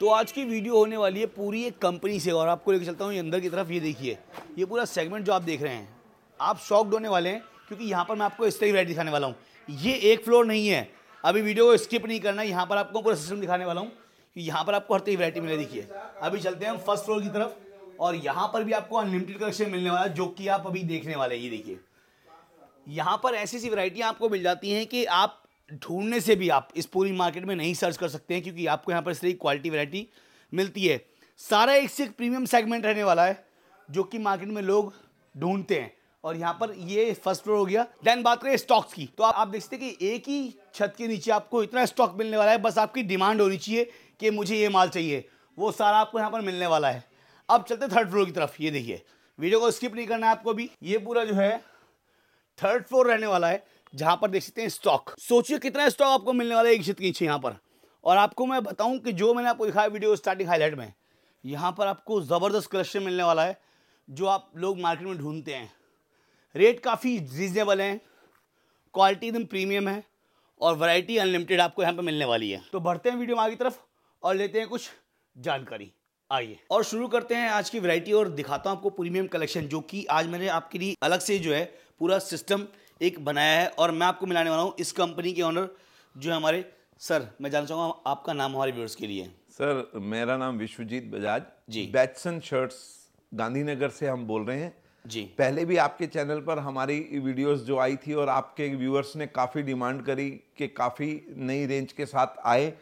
तो आज की वीडियो होने वाली है पूरी एक कंपनी से और आपको लेकर चलता हूँ ये अंदर की तरफ ये देखिए ये पूरा सेगमेंट जो आप देख रहे हैं आप शॉक्ड होने वाले हैं क्योंकि यहाँ पर मैं आपको इस तरह वैरायटी दिखाने वाला हूँ ये एक फ्लोर नहीं है अभी वीडियो को स्किप नहीं करना यहाँ पर आपको पूरा सिस्टम दिखाने वाला हूँ कि यहाँ पर आपको हर तरह वैरायटी मिले देखिए अभी चलते हैं हम फर्स्ट फ्लोर की तरफ और यहाँ पर भी आपको अनलिमिटेड कलेक्शन मिलने वाला है जो कि आप अभी देखने वाले हैं ये देखिए यहाँ पर ऐसी ऐसी वैरायटी आपको मिल जाती हैं कि आप ढूंढने से भी आप इस पूरी मार्केट में नहीं सर्च कर सकते हैं क्योंकि आपको यहाँ पर सिर्फ क्वालिटी वैरायटी मिलती है सारा एक से एक प्रीमियम सेगमेंट रहने वाला है जो कि मार्केट में लोग ढूंढते हैं और यहाँ पर ये फर्स्ट फ्लोर हो गया देन बात करें स्टॉक्स की तो आप, आप देख सकते हैं कि एक ही छत के नीचे आपको इतना स्टॉक मिलने वाला है बस आपकी डिमांड होनी चाहिए कि मुझे ये माल चाहिए वो सारा आपको यहाँ पर मिलने वाला है अब चलते थर्ड फ्लोर की तरफ ये देखिए वीडियो को स्किप नहीं करना है आपको भी ये पूरा जो है थर्ड फ्लोर रहने वाला है जहाँ पर देख सकते हैं स्टॉक सोचिए कितना स्टॉक आपको मिलने वाला है एक क्षेत्र के नीचे यहाँ पर और आपको मैं बताऊँ कि जो मैंने आपको दिखाया वीडियो स्टार्टिंग हाईलाइट में यहाँ पर आपको ज़बरदस्त कलेक्शन मिलने वाला है जो आप लोग मार्केट में ढूंढते हैं रेट काफ़ी रिजनेबल हैं क्वालिटी एकदम प्रीमियम है और वैरायटी अनलिमिटेड आपको यहाँ पर मिलने वाली है तो बढ़ते हैं वीडियो में आगे की तरफ और लेते हैं कुछ जानकारी आइए और शुरू करते हैं आज की वैरायटी और दिखाता हूँ आपको प्रीमियम कलेक्शन जो कि आज मैंने आपके लिए अलग से जो है पूरा सिस्टम एक बनाया है और मैं आपको मिलाने वाला हूँ इस कंपनी के ऑनर जो है हमारे सर मैं जानना चाहूँगा आपका नाम हमारे व्यूअर्स के लिए सर मेरा नाम विश्वजीत बजाज जी बैटसन शर्ट्स गांधीनगर से हम बोल रहे हैं जी पहले भी आपके चैनल पर हमारी वीडियोस जो आई थी और आपके व्यूअर्स ने काफ़ी डिमांड करी कि काफ़ी नई रेंज के साथ आए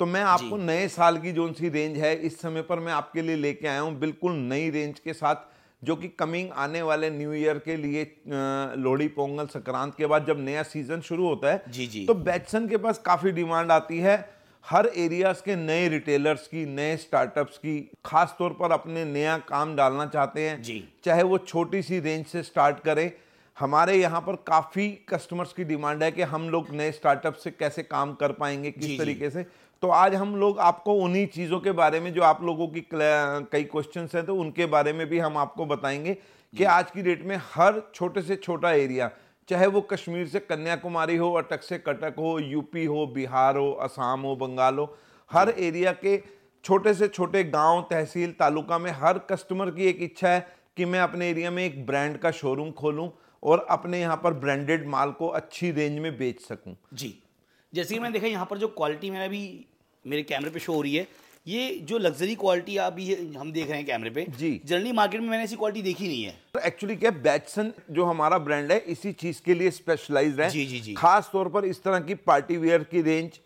तो मैं आपको नए साल की जो सी रेंज है इस समय पर मैं आपके लिए लेके आया हूँ बिल्कुल नई रेंज के साथ जो कि कमिंग आने वाले न्यू ईयर के लिए लोहड़ी पोंगल संक्रांत के बाद जब नया सीजन शुरू होता है जी जी तो बैचसन के पास काफ़ी डिमांड आती है हर एरियाज के नए रिटेलर्स की नए स्टार्टअप्स की खास तौर पर अपने नया काम डालना चाहते हैं जी चाहे वो छोटी सी रेंज से स्टार्ट करें हमारे यहाँ पर काफ़ी कस्टमर्स की डिमांड है कि हम लोग नए स्टार्टअप से कैसे काम कर पाएंगे किस जी, तरीके जी. से तो आज हम लोग आपको उन्हीं चीज़ों के बारे में जो आप लोगों की कई क्वेश्चन हैं तो उनके बारे में भी हम आपको बताएंगे कि आज की डेट में हर छोटे से छोटा एरिया चाहे वो कश्मीर से कन्याकुमारी हो अटक से कटक हो यूपी हो बिहार हो असम हो बंगाल हो हर एरिया के छोटे से छोटे गांव तहसील तालुका में हर कस्टमर की एक इच्छा है कि मैं अपने एरिया में एक ब्रांड का शोरूम खोलूं और अपने यहाँ पर ब्रांडेड माल को अच्छी रेंज में बेच सकूं जी जैसे कि मैंने देखा यहाँ पर जो क्वालिटी मेरा अभी मेरे कैमरे पे शो हो रही है ये जो लग्जरी क्वालिटी अभी हम देख रहे हैं कैमरे पे जी जनरली मार्केट में मैंने ऐसी क्वालिटी देखी नहीं है एक्चुअली तो क्या बैटसन जो हमारा ब्रांड है इसी चीज के लिए स्पेशलाइज है जी जी जी खास तौर पर इस तरह की पार्टी वेयर की रेंज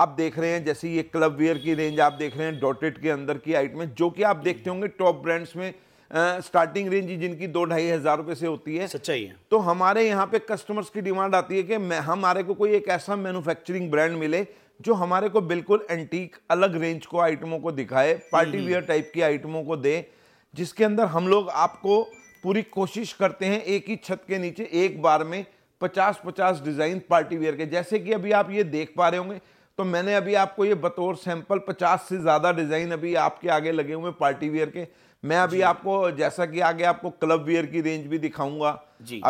आप देख रहे हैं जैसे ये क्लब वेयर की रेंज आप देख रहे हैं डॉटेड के अंदर की आइटमें जो कि आप देखते होंगे टॉप ब्रांड्स में स्टार्टिंग रेंज जिनकी दो ढाई हजार रुपए से होती है सच्चाई है तो हमारे यहाँ पे कस्टमर्स की डिमांड आती है कि हमारे को कोई एक ऐसा मैन्युफैक्चरिंग ब्रांड मिले जो हमारे को बिल्कुल एंटीक अलग रेंज को आइटमों को दिखाए पार्टी वियर टाइप की आइटमों को दे जिसके अंदर हम लोग आपको पूरी कोशिश करते हैं एक ही छत के नीचे एक बार में पचास पचास डिज़ाइन पार्टी वियर के जैसे कि अभी आप ये देख पा रहे होंगे तो मैंने अभी आपको ये बतौर सैंपल पचास से ज़्यादा डिज़ाइन अभी आपके आगे लगे हुए पार्टी वेयर के मैं अभी आपको जैसा कि आगे आपको क्लब वेयर की रेंज भी दिखाऊंगा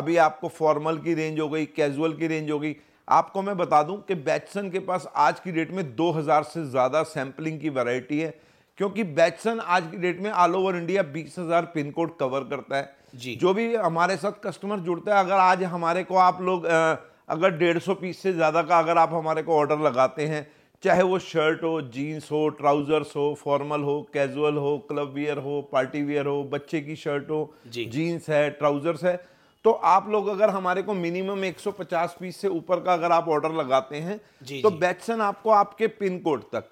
अभी आपको फॉर्मल की रेंज हो गई कैजुअल की रेंज हो गई आपको मैं बता दूं कि बैचसन के पास आज की डेट में 2000 से ज़्यादा सैम्पलिंग की वैरायटी है क्योंकि बैचसन आज की डेट में ऑल ओवर इंडिया बीस हजार पिन कोड कवर करता है जी। जो भी हमारे साथ कस्टमर जुड़ता है अगर आज हमारे को आप लोग अगर डेढ़ सौ पीस से ज़्यादा का अगर आप हमारे को ऑर्डर लगाते हैं चाहे वो शर्ट हो जीन्स हो ट्राउज़र्स हो फॉर्मल हो कैजुअल हो क्लब वियर हो पार्टी वियर हो बच्चे की शर्ट हो जी। जीन्स है ट्राउज़र्स है तो आप लोग अगर हमारे को मिनिमम 150 पीस से ऊपर का अगर आप ऑर्डर लगाते हैं जी, तो बैचसन आपको आपके पिन कोड तक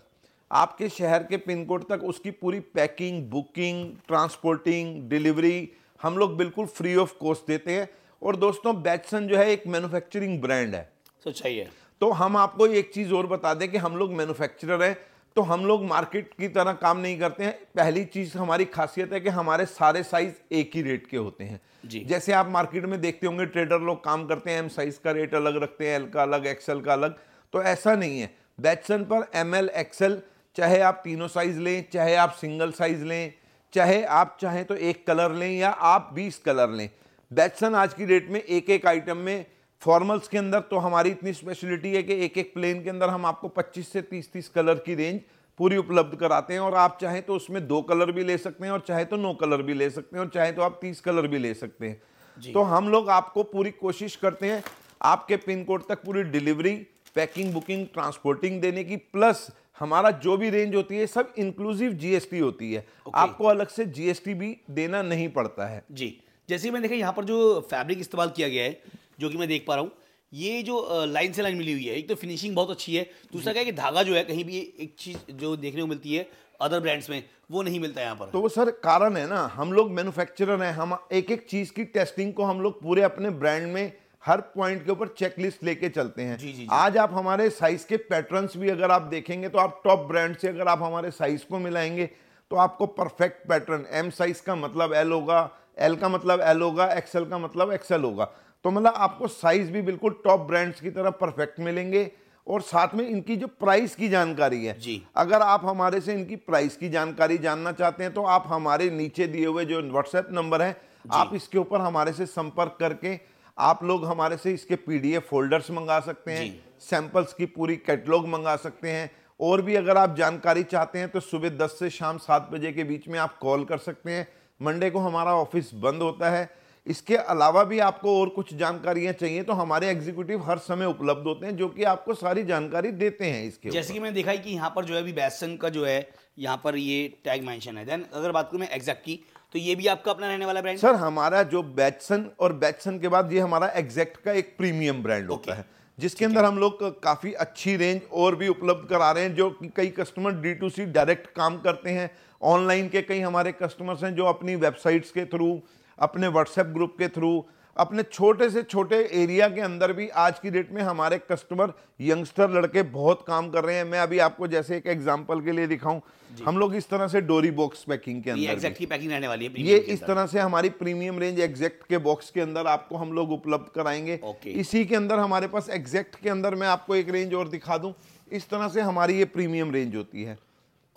आपके शहर के पिन कोड तक उसकी पूरी पैकिंग बुकिंग ट्रांसपोर्टिंग डिलीवरी हम लोग बिल्कुल फ्री ऑफ कॉस्ट देते हैं और दोस्तों बैटसन जो है एक मैन्युफैक्चरिंग ब्रांड है सच्चाई है तो हम आपको एक चीज़ और बता दें कि हम लोग मैन्युफैक्चरर हैं तो हम लोग मार्केट की तरह काम नहीं करते हैं पहली चीज़ हमारी खासियत है कि हमारे सारे साइज़ एक ही रेट के होते हैं जी जैसे आप मार्केट में देखते होंगे ट्रेडर लोग काम करते हैं एम साइज़ का रेट अलग रखते हैं एल का अलग एक्सएल का अलग तो ऐसा नहीं है बैटसन पर एम एल एक्सएल चाहे आप तीनों साइज़ लें चाहे आप सिंगल साइज़ लें चाहे आप चाहें तो एक कलर लें या आप बीस कलर लें बैट्सन आज की डेट में एक एक आइटम में फॉर्मल्स के अंदर तो हमारी इतनी स्पेशलिटी है कि एक एक प्लेन के अंदर हम आपको 25 से 30 30 कलर की रेंज पूरी उपलब्ध कराते हैं और आप चाहे तो उसमें दो कलर भी ले सकते हैं और चाहे तो नो कलर भी ले सकते हैं और चाहे तो आप तीस कलर भी ले सकते हैं तो हम लोग आपको पूरी कोशिश करते हैं आपके पिन कोड तक पूरी डिलीवरी पैकिंग बुकिंग ट्रांसपोर्टिंग देने की प्लस हमारा जो भी रेंज होती है सब इंक्लूसिव जीएसटी होती है आपको अलग से जीएसटी भी देना नहीं पड़ता है जी जैसे मैंने देखा यहाँ पर जो फैब्रिक इस्तेमाल किया गया है जो कि मैं देख पा रहा हूँ ये जो लाइन से लाइन मिली हुई है एक तो फिनिशिंग बहुत अच्छी है दूसरा क्या है कि धागा जो है कहीं भी एक चीज़ जो देखने को मिलती है अदर ब्रांड्स में वो नहीं मिलता यहाँ पर तो वो सर कारण है ना हम लोग मैन्युफैक्चरर हैं हम एक एक चीज़ की टेस्टिंग को हम लोग पूरे अपने ब्रांड में हर पॉइंट के ऊपर चेकलिस्ट लेके चलते हैं जी, जी, जी. आज आप हमारे साइज के पैटर्न्स भी अगर आप देखेंगे तो आप टॉप ब्रांड से अगर आप हमारे साइज को मिलाएंगे तो आपको परफेक्ट पैटर्न एम साइज का मतलब एल होगा एल का मतलब एल होगा एक्सएल का मतलब एक्सएल होगा तो मतलब आपको साइज़ भी बिल्कुल टॉप ब्रांड्स की तरह परफेक्ट मिलेंगे और साथ में इनकी जो प्राइस की जानकारी है जी अगर आप हमारे से इनकी प्राइस की जानकारी जानना चाहते हैं तो आप हमारे नीचे दिए हुए जो व्हाट्सएप नंबर है आप इसके ऊपर हमारे से संपर्क करके आप लोग हमारे से इसके पीडीएफ फोल्डर्स मंगा सकते हैं सैंपल्स की पूरी कैटलॉग मंगा सकते हैं और भी अगर आप जानकारी चाहते हैं तो सुबह दस से शाम सात बजे के बीच में आप कॉल कर सकते हैं मंडे को हमारा ऑफिस बंद होता है इसके अलावा भी आपको और कुछ जानकारियां चाहिए तो हमारे एग्जीक्यूटिव हर समय उपलब्ध होते हैं जो कि आपको सारी जानकारी देते हैं इसके जैसे कि मैंने देखा है कि यहाँ पर जो है अभी बैसन का जो है यहाँ पर ये टैग मेंशन है देन अगर बात करूँ मैं एग्जैक्ट की तो ये भी आपका अपना रहने वाला ब्रांड सर हमारा जो बैटसन और बैटसन के बाद ये हमारा एग्जैक्ट का एक प्रीमियम ब्रांड होता है जिसके अंदर हम लोग काफ़ी अच्छी रेंज और भी उपलब्ध करा रहे हैं जो कि कई customer D to C direct काम करते हैं ऑनलाइन के कई हमारे कस्टमर्स हैं जो अपनी वेबसाइट्स के थ्रू अपने व्हाट्सएप ग्रुप के थ्रू अपने छोटे से छोटे एरिया के अंदर भी आज की डेट में हमारे कस्टमर यंगस्टर लड़के बहुत काम कर रहे हैं मैं अभी आपको जैसे एक एग्जांपल के लिए दिखाऊं हम लोग इस तरह से डोरी बॉक्स पैकिंग के अंदर की पैकिंग रहने वाली है ये इस तरह से हमारी प्रीमियम रेंज एग्जैक्ट के बॉक्स के अंदर आपको हम लोग उपलब्ध कराएंगे इसी के अंदर हमारे पास एग्जैक्ट के अंदर मैं आपको एक रेंज और दिखा दू इस तरह से हमारी ये प्रीमियम रेंज होती है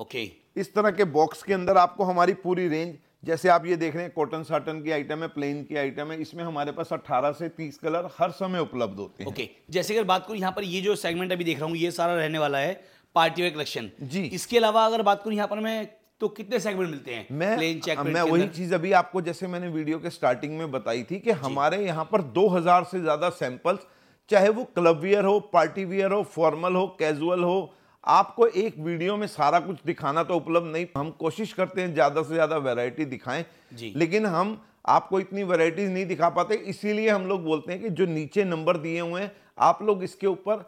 ओके इस तरह के बॉक्स के अंदर आपको हमारी पूरी रेंज जैसे आप ये देख रहे हैं कॉटन साटन की आइटम है प्लेन की आइटम है इसमें हमारे पास 18 से 30 कलर हर समय उपलब्ध होते हैं ओके okay. जैसे अगर बात करूँ यहाँ पर ये जो सेगमेंट अभी देख रहा हूँ ये सारा रहने वाला है पार्टी वेयर कलेक्शन जी इसके अलावा अगर बात करूँ यहाँ पर मैं तो कितने सेगमेंट मिलते हैं मैं प्लेन चेक मैं वही चीज अभी आपको जैसे मैंने वीडियो के स्टार्टिंग में बताई थी कि हमारे यहाँ पर दो से ज्यादा सैंपल्स चाहे वो क्लब वियर हो पार्टी वियर हो फॉर्मल हो कैजुअल हो आपको एक वीडियो में सारा कुछ दिखाना तो उपलब्ध नहीं हम कोशिश करते हैं ज़्यादा से ज़्यादा वैरायटी दिखाएं जी। लेकिन हम आपको इतनी वैरायटीज नहीं दिखा पाते इसीलिए हम लोग बोलते हैं कि जो नीचे नंबर दिए हुए हैं आप लोग इसके ऊपर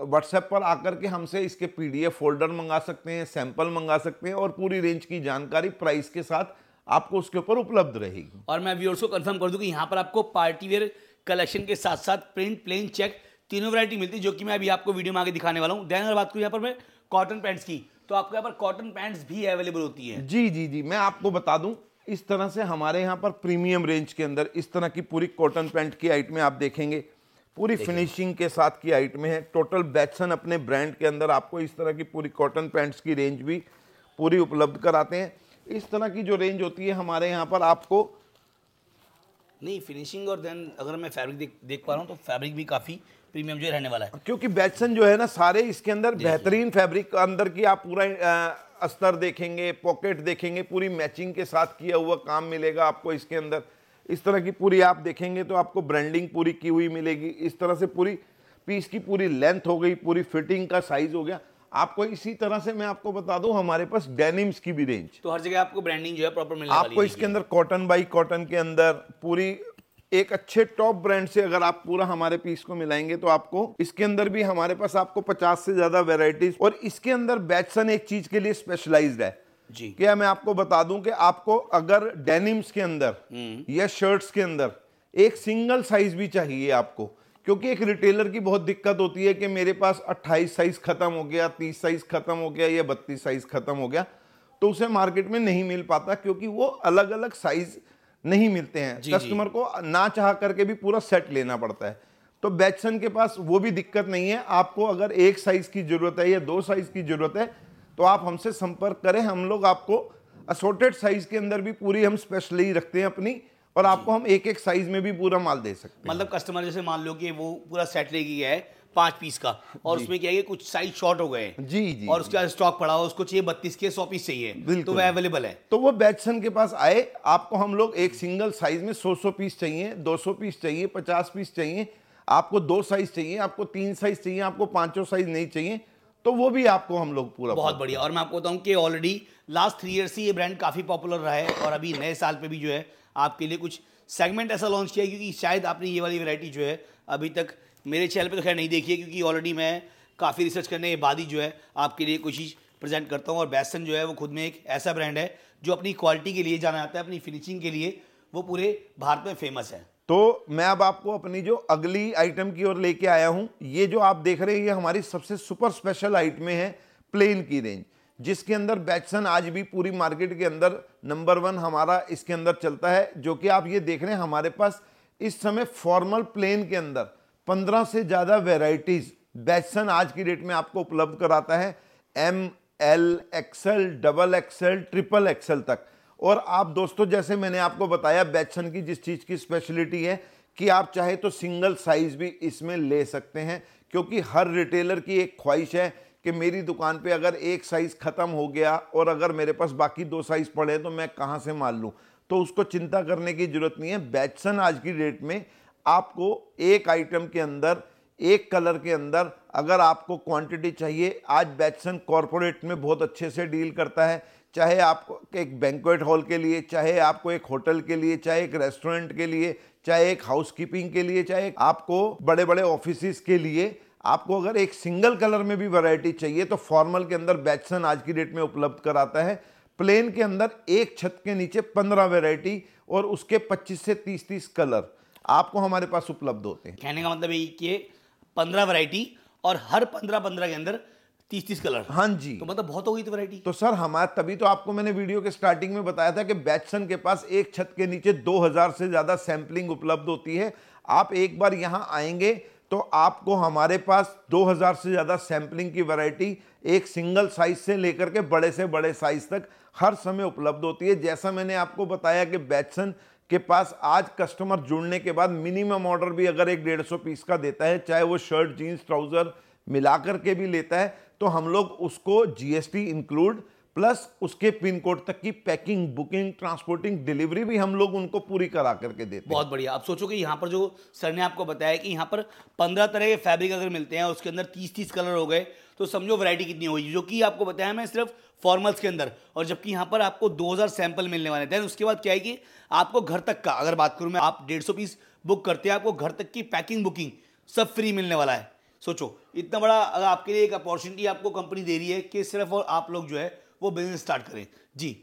व्हाट्सएप पर आकर के हमसे इसके पीडीएफ फोल्डर मंगा सकते हैं सैंपल मंगा सकते हैं और पूरी रेंज की जानकारी प्राइस के साथ आपको उसके ऊपर उपलब्ध रहेगी और मैं व्यूअर्स को कंफर्म कर दूं कि यहाँ पर आपको पार्टीवेयर कलेक्शन के साथ साथ प्रिंट प्लेन चेक तीनों वैरायटी मिलती है जो कि मैं अभी आपको वीडियो में आगे दिखाने वाला हूँ देन अगर बात करूँ यहाँ पर मैं कॉटन पैंट्स की तो आपके यहाँ पर कॉटन पैंट्स भी अवेलेबल होती है जी जी जी मैं आपको बता दूँ इस तरह से हमारे यहाँ पर प्रीमियम रेंज के अंदर इस तरह की पूरी कॉटन पैंट की आइटमें आप देखेंगे पूरी फिनिशिंग के साथ की आइटमें हैं टोटल बैचसन अपने ब्रांड के अंदर आपको इस तरह की पूरी कॉटन पैंट्स की रेंज भी पूरी उपलब्ध कराते हैं इस तरह की जो रेंज होती है हमारे यहाँ पर आपको नहीं फिनिशिंग और देन अगर मैं फैब्रिक देख देख पा रहा हूँ तो फैब्रिक भी काफ़ी प्रीमियम जो रहने वाला है क्योंकि बैटसन जो है ना सारे इसके अंदर बेहतरीन फैब्रिक अंदर की आप पूरा अस्तर देखेंगे पॉकेट देखेंगे पूरी मैचिंग के साथ किया हुआ काम मिलेगा आपको इसके अंदर इस तरह की पूरी आप देखेंगे तो आपको ब्रांडिंग पूरी की हुई मिलेगी इस तरह से पूरी पीस की पूरी लेंथ हो गई पूरी फिटिंग का साइज हो गया आपको इसी तरह से मैं आपको बता दूं हमारे पास डेनिम्स की भी रेंज तो हर जगह आपको ब्रांडिंग जो है प्रॉपर मिलेगी आपको इसके अंदर कॉटन बाई कॉटन के अंदर पूरी एक अच्छे टॉप ब्रांड से अगर आप पूरा हमारे पीस को मिलाएंगे तो आपको इसके अंदर भी हमारे पास आपको 50 से ज्यादा वेराइटीज और इसके अंदर बैटसन एक चीज के लिए स्पेशलाइज है जी क्या मैं आपको बता दूं कि आपको अगर डेनिम्स के अंदर हम्म। या शर्ट्स के अंदर एक सिंगल साइज भी चाहिए आपको क्योंकि एक रिटेलर की बहुत दिक्कत होती है कि मेरे पास 28 साइज खत्म हो गया 30 साइज खत्म हो गया या 32 साइज खत्म हो गया तो उसे मार्केट में नहीं मिल पाता क्योंकि वो अलग अलग साइज़ नहीं मिलते हैं कस्टमर को ना चाह करके भी पूरा सेट लेना पड़ता है तो बैचसन के पास वो भी दिक्कत नहीं है आपको अगर एक साइज की जरूरत है या दो साइज की जरूरत है तो आप हमसे संपर्क करें हम लोग आपको असोटेड साइज के अंदर भी पूरी हम स्पेशली रखते हैं अपनी और आपको हम एक एक साइज में भी पूरा माल दे सकते हैं मतलब कस्टमर जैसे मान लो कि वो पूरा सेट लेके गया है पाँच पीस का और उसमें क्या है कुछ साइज शॉर्ट हो गए जी जी और उसका स्टॉक पड़ा हुआ उसको चाहिए बत्तीस के सौ पीस चाहिए तो वह अवेलेबल है तो वो बैचसन के पास आए आपको हम लोग एक सिंगल साइज में सौ सौ पीस चाहिए दो सौ पीस चाहिए पचास पीस चाहिए आपको दो साइज चाहिए आपको तीन साइज चाहिए आपको पांचों साइज नहीं चाहिए तो वो भी आपको हम लोग पूरा बहुत बढ़िया और मैं आपको बताऊं कि ऑलरेडी लास्ट थ्री ईयर से ये ब्रांड काफ़ी पॉपुलर रहा है और अभी नए साल पे भी जो है आपके लिए कुछ सेगमेंट ऐसा लॉन्च किया क्योंकि शायद आपने ये वाली वैरायटी जो है अभी तक मेरे चैनल पे तो खैर नहीं देखिए क्योंकि ऑलरेडी मैं काफ़ी रिसर्च करने के बाद ही जो है आपके लिए कोई चीज़ प्रेजेंट करता हूँ और बैसन जो है वो खुद में एक ऐसा ब्रांड है जो अपनी क्वालिटी के लिए जाना जाता है अपनी फिनिशिंग के लिए वो पूरे भारत में फेमस है तो मैं अब आपको अपनी जो अगली आइटम की ओर लेके आया हूँ ये जो आप देख रहे हैं ये हमारी सबसे सुपर स्पेशल आइटमें हैं प्लेन की रेंज जिसके अंदर बैचसन आज भी पूरी मार्केट के अंदर नंबर वन हमारा इसके अंदर चलता है जो कि आप ये देख रहे हैं हमारे पास इस समय फॉर्मल प्लेन के अंदर पंद्रह से ज़्यादा वेराइटीज़ बैसन आज की डेट में आपको उपलब्ध कराता है M L XL double XL triple XL तक और आप दोस्तों जैसे मैंने आपको बताया बैसन की जिस चीज़ की स्पेशलिटी है कि आप चाहे तो सिंगल साइज़ भी इसमें ले सकते हैं क्योंकि हर रिटेलर की एक ख्वाहिश है कि मेरी दुकान पे अगर एक साइज़ ख़त्म हो गया और अगर मेरे पास बाकी दो साइज़ पड़े तो मैं कहाँ से मान लूँ तो उसको चिंता करने की ज़रूरत नहीं है बैचसन आज की डेट में आपको एक आइटम के अंदर एक कलर के अंदर अगर आपको क्वांटिटी चाहिए आज बैचसन कॉरपोरेट में बहुत अच्छे से डील करता है चाहे आपको एक बैंकुएट हॉल के लिए चाहे आपको एक होटल के लिए चाहे एक रेस्टोरेंट के लिए चाहे एक हाउसकीपिंग के लिए चाहे आपको बड़े बड़े ऑफिस के लिए आपको अगर एक सिंगल कलर में भी वैरायटी चाहिए तो फॉर्मल के अंदर बैचसन आज की डेट में उपलब्ध कराता है प्लेन के अंदर एक छत के नीचे पंद्रह वेराइटी और उसके पच्चीस से तीस तीस कलर आपको हमारे पास उपलब्ध होते हैं कहने का मतलब यही कि पंद्रह वैरायटी और हर पंद्रह पंद्रह के अंदर तीस तीस कलर हाँ जी तो मतलब बहुत हो गई थी वैरायटी तो सर हमारे तभी तो आपको मैंने वीडियो के स्टार्टिंग में बताया था कि बैचसन के पास एक छत के नीचे दो हजार से ज़्यादा सैंपलिंग उपलब्ध होती है आप एक बार यहाँ आएंगे तो आपको हमारे पास 2000 से ज़्यादा सैम्पलिंग की वैरायटी एक सिंगल साइज से लेकर के बड़े से बड़े साइज तक हर समय उपलब्ध होती है जैसा मैंने आपको बताया कि बैचसन के पास आज कस्टमर जुड़ने के बाद मिनिमम ऑर्डर भी अगर एक डेढ़ सौ पीस का देता है चाहे वो शर्ट जीन्स ट्राउज़र मिला करके भी लेता है तो हम लोग उसको जीएसटी इंक्लूड प्लस उसके पिन कोड तक की पैकिंग बुकिंग ट्रांसपोर्टिंग डिलीवरी भी हम लोग उनको पूरी करा करके देते बहुत बढ़िया आप सोचो कि यहाँ पर जो सर ने आपको बताया कि यहाँ पर पंद्रह तरह के फैब्रिक अगर मिलते हैं उसके अंदर तीस तीस कलर हो गए तो समझो वैरायटी कितनी होगी जो कि आपको बताया मैं सिर्फ फॉर्मल्स के अंदर और जबकि यहाँ पर आपको 2000 सैंपल मिलने वाले हैं देन उसके बाद क्या है कि आपको घर तक का अगर बात करूँ मैं आप डेढ़ सौ पीस बुक करते हैं आपको घर तक की पैकिंग बुकिंग सब फ्री मिलने वाला है सोचो इतना बड़ा अगर आपके लिए एक अपॉर्चुनिटी आपको कंपनी दे रही है कि सिर्फ और आप लोग जो है वो बिजनेस स्टार्ट करें जी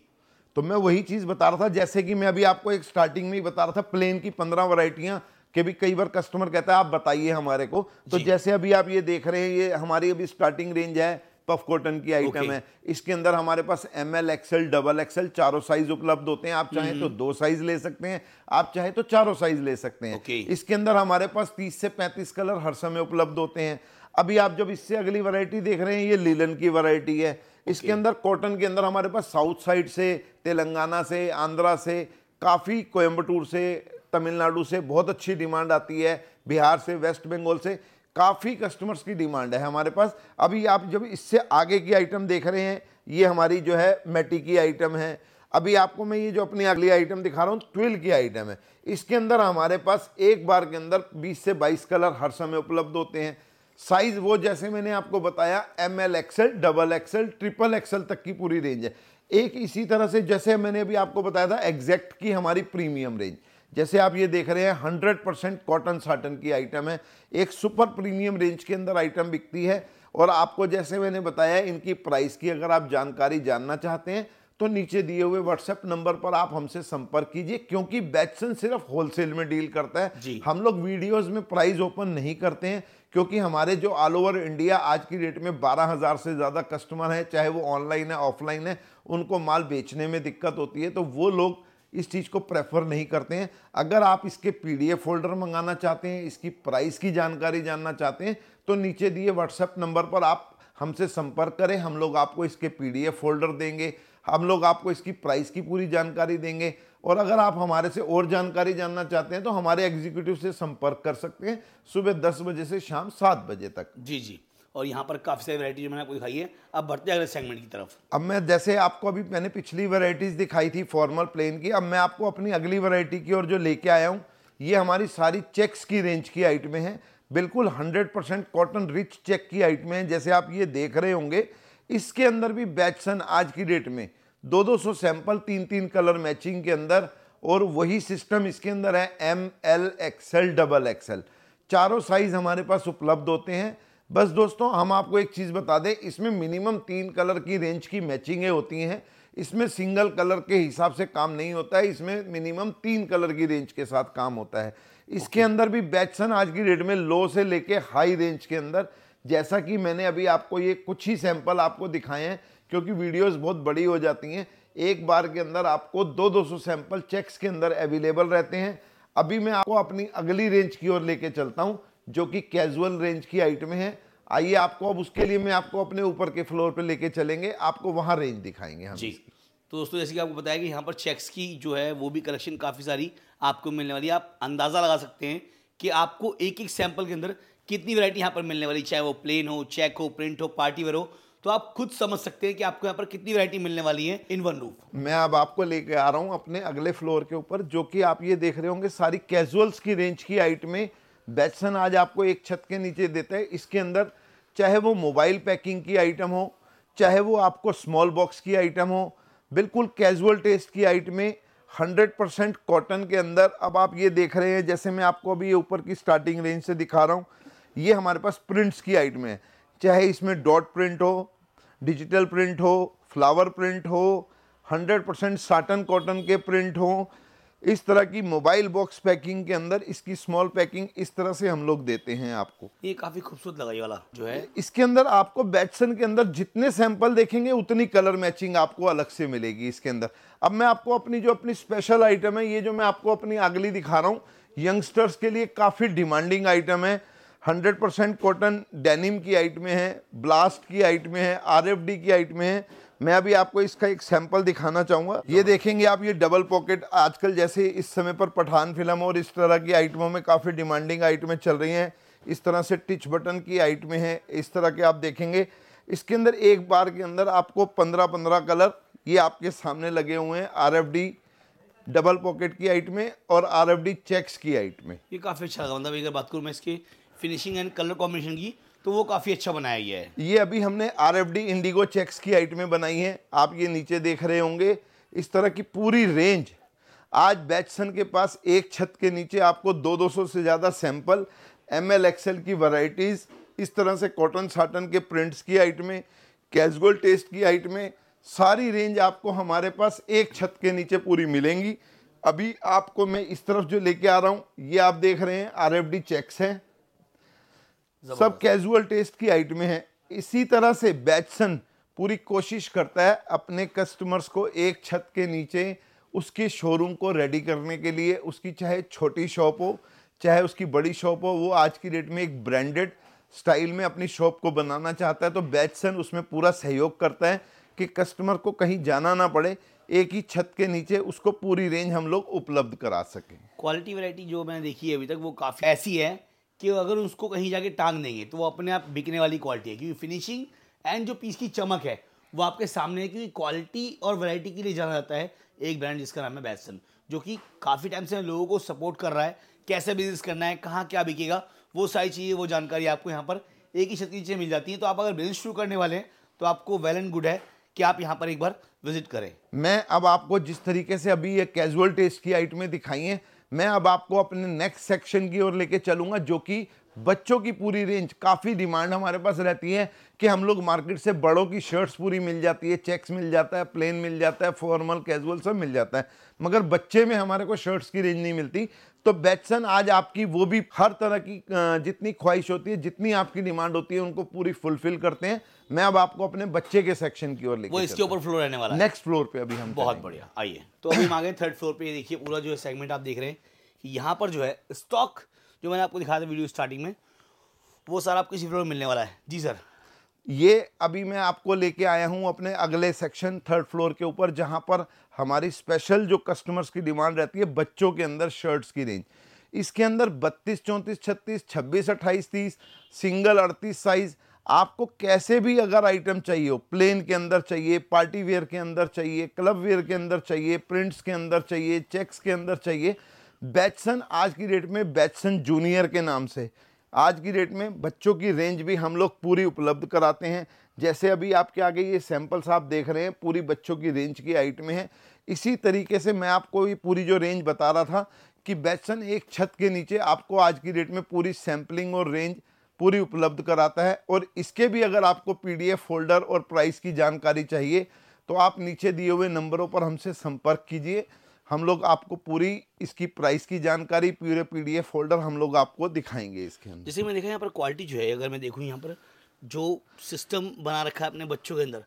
तो मैं वही चीज़ बता रहा था जैसे कि मैं अभी आपको एक स्टार्टिंग में ही बता रहा था प्लेन की पंद्रह वराइटियाँ के भी कई बार कस्टमर कहता है आप बताइए हमारे को तो जैसे अभी आप ये देख रहे हैं ये हमारी अभी स्टार्टिंग रेंज है पफ कॉटन की आइटम okay. है इसके अंदर हमारे पास M L XL double XL चारों साइज उपलब्ध होते हैं आप चाहे तो हम्म। दो साइज ले सकते हैं आप चाहे तो चारों साइज ले सकते हैं okay. इसके अंदर हमारे पास तीस से पैंतीस कलर हर समय उपलब्ध होते हैं अभी आप जब इससे अगली वैरायटी देख रहे हैं ये लीलन की वैरायटी है okay. इसके अंदर कॉटन के अंदर हमारे पास साउथ साइड से तेलंगाना से आंध्रा से काफ़ी कोयम्बटूर से तमिलनाडु से बहुत अच्छी डिमांड आती है बिहार से वेस्ट बंगाल से काफ़ी कस्टमर्स की डिमांड है हमारे पास अभी आप जब इससे आगे की आइटम देख रहे हैं ये हमारी जो है मेटी की आइटम है अभी आपको मैं ये जो अपनी अगली आइटम दिखा रहा हूँ ट्विल की आइटम है इसके अंदर हमारे पास एक बार के अंदर 20 से 22 कलर हर समय उपलब्ध होते हैं साइज़ वो जैसे मैंने आपको बताया M L XL double XL triple XL तक की पूरी रेंज है एक इसी तरह से जैसे मैंने अभी आपको बताया था एग्जैक्ट की हमारी प्रीमियम रेंज जैसे आप ये देख रहे हैं हंड्रेड परसेंट कॉटन साटन की आइटम है एक सुपर प्रीमियम रेंज के अंदर आइटम बिकती है और आपको जैसे मैंने बताया इनकी प्राइस की अगर आप जानकारी जानना चाहते हैं तो नीचे दिए हुए व्हाट्सएप नंबर पर आप हमसे संपर्क कीजिए क्योंकि बैचसन सिर्फ होलसेल में डील करता है हम लोग वीडियोस में प्राइस ओपन नहीं करते हैं क्योंकि हमारे जो ऑल ओवर इंडिया आज की डेट में बारह हज़ार से ज़्यादा कस्टमर हैं चाहे वो ऑनलाइन है ऑफलाइन है उनको माल बेचने में दिक्कत होती है तो वो लोग इस चीज़ को प्रेफर नहीं करते हैं अगर आप इसके पीडीएफ फोल्डर मंगाना चाहते हैं इसकी प्राइस की जानकारी जानना चाहते हैं तो नीचे दिए व्हाट्सएप नंबर पर आप हमसे संपर्क करें हम लोग आपको इसके पीडीएफ फोल्डर देंगे हम लोग आपको इसकी प्राइस की पूरी जानकारी देंगे और अगर आप हमारे से और जानकारी जानना चाहते हैं तो हमारे एग्जीक्यूटिव से संपर्क कर सकते हैं सुबह दस बजे से शाम सात बजे तक जी जी और यहाँ पर काफ़ी सारी वैरायटी मैंने आपको दिखाई है अब बढ़ते हैं अगले सेगमेंट की तरफ अब मैं जैसे आपको अभी मैंने पिछली वैरायटीज़ दिखाई थी फॉर्मल प्लेन की अब मैं आपको अपनी अगली वैरायटी की और जो लेके आया हूँ ये हमारी सारी चेक्स की रेंज की आइटमें हैं बिल्कुल hundred percent cotton rich check की आइटमें हैं जैसे आप ये देख रहे होंगे इसके अंदर भी बैचसन आज की डेट में दो दो सौ सैंपल तीन तीन कलर मैचिंग के अंदर और वही सिस्टम इसके अंदर है M L XL double XL चारों साइज़ हमारे पास उपलब्ध होते हैं बस दोस्तों हम आपको एक चीज़ बता दें इसमें मिनिमम तीन कलर की रेंज की मैचिंगें होती हैं इसमें सिंगल कलर के हिसाब से काम नहीं होता है इसमें मिनिमम तीन कलर की रेंज के साथ काम होता है इसके अंदर भी बैचसन आज की डेट में लो से लेके हाई रेंज के अंदर जैसा कि मैंने अभी आपको ये कुछ ही सैंपल आपको दिखाए हैं क्योंकि वीडियोस बहुत बड़ी हो जाती हैं एक बार के अंदर आपको दो दो सौ सैंपल चेक्स के अंदर अवेलेबल रहते हैं अभी मैं आपको अपनी अगली रेंज की ओर लेके चलता हूँ जो कि कैजुअल रेंज की आइटमें हैं आइए आपको अब उसके लिए मैं आपको अपने ऊपर के फ्लोर पे लेके चलेंगे आपको वहाँ रेंज दिखाएंगे हम जी तो दोस्तों जैसे कि आपको बताया कि यहाँ पर चेक्स की जो है वो भी कलेक्शन काफ़ी सारी आपको मिलने वाली है आप अंदाज़ा लगा सकते हैं कि आपको एक एक सैंपल के अंदर कितनी वैरायटी यहाँ पर मिलने वाली चाहे वो प्लेन हो चेक हो प्रिंट हो पार्टी वेयर हो तो आप खुद समझ सकते हैं कि आपको यहाँ पर कितनी वैरायटी मिलने वाली है इन वन रूफ मैं अब आपको लेके आ रहा हूँ अपने अगले फ्लोर के ऊपर जो कि आप ये देख रहे होंगे सारी कैजुअल्स की रेंज की आइटमें बैट्सन आज आपको एक छत के नीचे देते हैं इसके अंदर चाहे वो मोबाइल पैकिंग की आइटम हो चाहे वो आपको स्मॉल बॉक्स की आइटम हो बिल्कुल कैजुअल टेस्ट की आइटमें हंड्रेड परसेंट कॉटन के अंदर अब आप ये देख रहे हैं जैसे मैं आपको अभी ये ऊपर की स्टार्टिंग रेंज से दिखा रहा हूँ ये हमारे पास प्रिंट्स की आइटमें है चाहे इसमें डॉट प्रिंट हो डिजिटल प्रिंट हो फ्लावर प्रिंट हो हंड्रेड परसेंट साटन कॉटन के प्रिंट हों इस तरह की मोबाइल बॉक्स पैकिंग के अंदर इसकी स्मॉल पैकिंग इस तरह से हम लोग देते हैं आपको ये काफी खूबसूरत लगा वाला जो है इसके अंदर आपको बैटसन के अंदर जितने सैंपल देखेंगे उतनी कलर मैचिंग आपको अलग से मिलेगी इसके अंदर अब मैं आपको अपनी जो अपनी स्पेशल आइटम है ये जो मैं आपको अपनी अगली दिखा रहा हूँ यंगस्टर्स के लिए काफ़ी डिमांडिंग आइटम है 100% कॉटन डेनिम की आइट में है ब्लास्ट की आइट में है आर की आइट में है मैं अभी आपको इसका एक सैंपल दिखाना चाहूंगा ये देखेंगे आप ये डबल पॉकेट आजकल जैसे इस समय पर पठान फिल्म और इस तरह की आइटमों में काफ़ी डिमांडिंग आइटमें चल रही हैं इस तरह से टिच बटन की आइटमें हैं इस तरह के आप देखेंगे इसके अंदर एक बार के अंदर आपको पंद्रह पंद्रह कलर ये आपके सामने लगे हुए हैं आर डबल पॉकेट की आइट में और आर एफ डी चेक्स की आइट में ये काफ़ी अच्छा लगा मतलब बात करूँ मैं इसके फिनिशिंग एंड कलर कॉम्बिनेशन की तो वो काफ़ी अच्छा बनाया गया है ये अभी हमने R F D indigo checks की आइटमें बनाई है आप ये नीचे देख रहे होंगे इस तरह की पूरी रेंज आज बैचसन के पास एक छत के नीचे आपको दो दो सौ से ज़्यादा सैंपल एम एल एक्सएल की वराइटीज़ इस तरह से कॉटन साटन के प्रिंट्स की आइटमें में टेस्ट की आइटमें में सारी रेंज आपको हमारे पास एक छत के नीचे पूरी मिलेंगी अभी आपको मैं इस तरफ जो लेके आ रहा हूँ ये आप देख रहे हैं आर एफ डी चेक्स हैं सब कैजुअल टेस्ट की आइटमें हैं है इसी तरह से बैचसन पूरी कोशिश करता है अपने कस्टमर्स को एक छत के नीचे उसके शोरूम को रेडी करने के लिए उसकी चाहे छोटी शॉप हो चाहे उसकी बड़ी शॉप हो वो आज की डेट में एक ब्रांडेड स्टाइल में अपनी शॉप को बनाना चाहता है तो बैचसन उसमें पूरा सहयोग करता है कि कस्टमर को कहीं जाना ना पड़े एक ही छत के नीचे उसको पूरी रेंज हम लोग उपलब्ध करा सकें क्वालिटी वैरायटी जो मैंने देखी है अभी तक वो काफ़ी ऐसी है कि अगर उसको कहीं जाके टांग देंगे तो वो अपने आप बिकने वाली क्वालिटी है क्योंकि फिनिशिंग एंड जो पीस की चमक है वो आपके सामने है क्योंकि क्वालिटी और वैरायटी के लिए जाना जाता है एक ब्रांड जिसका नाम है बैसन जो कि काफ़ी टाइम से लोगों को सपोर्ट कर रहा है कैसे बिजनेस करना है कहाँ क्या बिकेगा वो सारी चीज़ें वो जानकारी आपको यहाँ पर एक ही छत की चीज़ें मिल जाती हैं तो आप अगर बिजनेस शुरू करने वाले हैं तो आपको वेल एंड गुड है कि आप यहाँ पर एक बार विजिट करें मैं अब आपको जिस तरीके से अभी ये कैजुअल टेस्ट की आइटमें दिखाई हैं मैं अब आपको अपने नेक्स्ट सेक्शन की ओर लेके चलूंगा जो कि बच्चों की पूरी रेंज काफ़ी डिमांड हमारे पास रहती है कि हम लोग मार्केट से बड़ों की शर्ट्स पूरी मिल जाती है चेक्स मिल जाता है प्लेन मिल जाता है फॉर्मल कैजुअल सब मिल जाता है मगर बच्चे में हमारे को शर्ट्स की रेंज नहीं मिलती तो बैट्सन आज आपकी वो भी हर तरह की जितनी ख्वाहिश होती है जितनी आपकी डिमांड होती है उनको पूरी फुलफिल करते हैं मैं अब आपको अपने बच्चे के सेक्शन की ओर लेके वो इसके ऊपर फ्लोर रहने वाला नेक्स्ट फ्लोर पे अभी हम बहुत बढ़िया आइए तो अभी हम आ गए थर्ड फ्लोर पे देखिए पूरा जो है सेगमेंट आप देख रहे हैं कि यहाँ पर जो है स्टॉक जो मैंने आपको दिखाया था वीडियो स्टार्टिंग में वो सर आपको इसी फ्लोर में मिलने वाला है जी सर ये अभी मैं आपको लेके आया हूँ अपने अगले सेक्शन थर्ड फ्लोर के ऊपर जहाँ पर हमारी स्पेशल जो कस्टमर्स की डिमांड रहती है बच्चों के अंदर शर्ट्स की रेंज इसके अंदर बत्तीस चौंतीस छत्तीस छब्बीस अट्ठाईस तीस सिंगल अड़तीस साइज़ आपको कैसे भी अगर आइटम चाहिए हो प्लेन के अंदर चाहिए पार्टी वेयर के अंदर चाहिए क्लब वेयर के अंदर चाहिए प्रिंट्स के अंदर चाहिए चेक्स के अंदर चाहिए बैचसन आज की डेट में बैचसन जूनियर के नाम से आज की डेट में बच्चों की रेंज भी हम लोग पूरी उपलब्ध कराते हैं जैसे अभी आपके आगे ये सैंपल्स आप देख रहे हैं पूरी बच्चों की रेंज की आइटमें में इसी तरीके से मैं आपको ये पूरी जो रेंज बता रहा था कि बैचसन एक छत के नीचे आपको आज की डेट में पूरी सैम्पलिंग और रेंज पूरी उपलब्ध कराता है और इसके भी अगर आपको पी फोल्डर और प्राइस की जानकारी चाहिए तो आप नीचे दिए हुए नंबरों पर हमसे संपर्क कीजिए हम लोग आपको पूरी इसकी प्राइस की जानकारी पूरे पीडीएफ फोल्डर हम लोग आपको दिखाएंगे इसके अंदर जैसे मैं देखा यहाँ पर क्वालिटी जो है अगर मैं देखूँ यहाँ पर जो सिस्टम बना रखा है अपने बच्चों के अंदर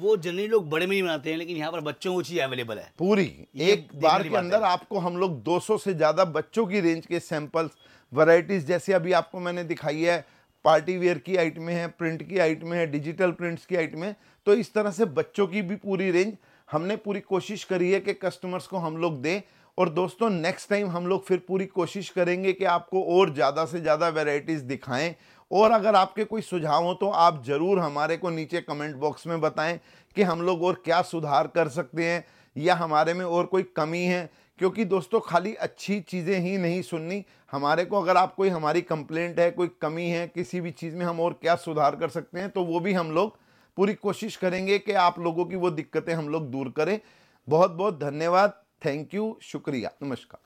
वो जनरली लोग बड़े में ही बनाते हैं लेकिन यहाँ पर बच्चों को चीज अवेलेबल है पूरी एक बार के अंदर आपको हम लोग 200 से ज़्यादा बच्चों की रेंज के सैंपल्स वराइटीज जैसे अभी आपको मैंने दिखाई है पार्टी वेयर की आइटमें हैं प्रिंट की आइटमें हैं डिजिटल प्रिंट्स की आइटमें तो इस तरह से बच्चों की भी पूरी रेंज हमने पूरी कोशिश करी है कि कस्टमर्स को हम लोग दें और दोस्तों नेक्स्ट टाइम हम लोग फिर पूरी कोशिश करेंगे कि आपको और ज़्यादा से ज़्यादा वेराइटीज़ दिखाएं और अगर आपके कोई सुझाव हो तो आप ज़रूर हमारे को नीचे कमेंट बॉक्स में बताएं कि हम लोग और क्या सुधार कर सकते हैं या हमारे में और कोई कमी है क्योंकि दोस्तों खाली अच्छी चीज़ें ही नहीं सुननी हमारे को अगर आप कोई हमारी कंप्लेंट है कोई कमी है किसी भी चीज़ में हम और क्या सुधार कर सकते हैं तो वो भी हम लोग पूरी कोशिश करेंगे कि आप लोगों की वो दिक्कतें हम लोग दूर करें बहुत बहुत धन्यवाद थैंक यू शुक्रिया नमस्कार